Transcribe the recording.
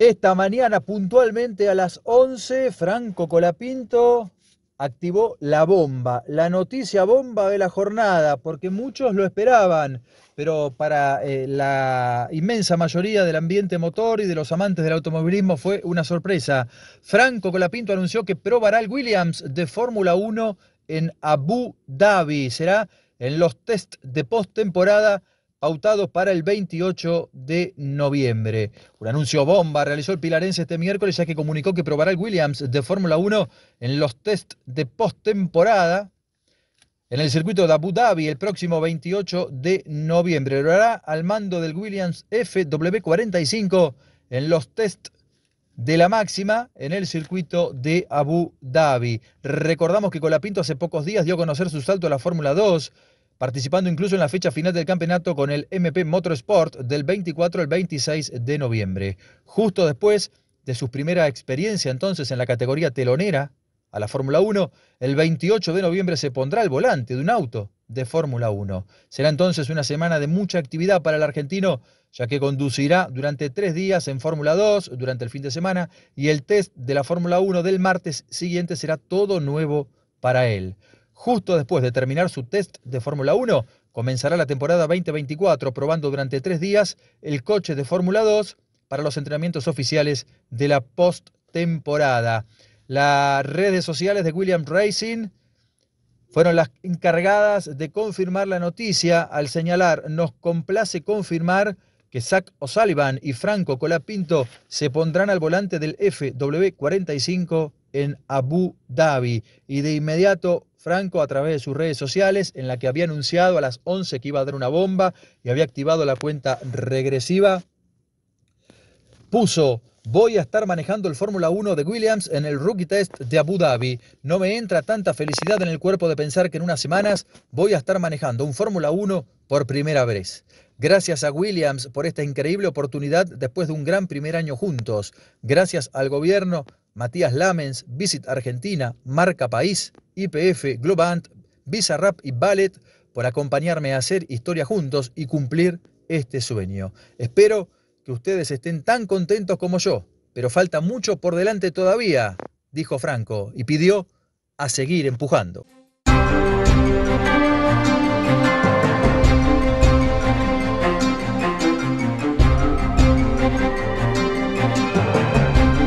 Esta mañana, puntualmente a las 11, Franco Colapinto activó la bomba, la noticia bomba de la jornada, porque muchos lo esperaban, pero para eh, la inmensa mayoría del ambiente motor y de los amantes del automovilismo fue una sorpresa. Franco Colapinto anunció que probará el Williams de Fórmula 1 en Abu Dhabi. Será en los test de postemporada pautados para el 28 de noviembre. Un anuncio bomba realizó el Pilarense este miércoles ya que comunicó que probará el Williams de Fórmula 1 en los test de postemporada en el circuito de Abu Dhabi el próximo 28 de noviembre. Lo hará al mando del Williams FW45 en los test de la máxima en el circuito de Abu Dhabi. Recordamos que Colapinto hace pocos días dio a conocer su salto a la Fórmula 2 participando incluso en la fecha final del campeonato con el MP Motorsport del 24 al 26 de noviembre. Justo después de su primera experiencia entonces en la categoría telonera a la Fórmula 1, el 28 de noviembre se pondrá al volante de un auto de Fórmula 1. Será entonces una semana de mucha actividad para el argentino, ya que conducirá durante tres días en Fórmula 2 durante el fin de semana y el test de la Fórmula 1 del martes siguiente será todo nuevo para él. Justo después de terminar su test de Fórmula 1, comenzará la temporada 2024 probando durante tres días el coche de Fórmula 2 para los entrenamientos oficiales de la post-temporada. Las redes sociales de William Racing fueron las encargadas de confirmar la noticia al señalar, nos complace confirmar que Zach O'Sullivan y Franco Colapinto se pondrán al volante del FW45 en Abu Dhabi. Y de inmediato Franco, a través de sus redes sociales, en la que había anunciado a las 11 que iba a dar una bomba y había activado la cuenta regresiva, puso Voy a estar manejando el Fórmula 1 de Williams en el Rookie Test de Abu Dhabi. No me entra tanta felicidad en el cuerpo de pensar que en unas semanas voy a estar manejando un Fórmula 1 por primera vez. Gracias a Williams por esta increíble oportunidad después de un gran primer año juntos. Gracias al gobierno, Matías Lamens, Visit Argentina, Marca País, IPF, Globant, Visa Rap y Ballet por acompañarme a hacer historia juntos y cumplir este sueño. Espero que ustedes estén tan contentos como yo, pero falta mucho por delante todavía, dijo Franco y pidió a seguir empujando.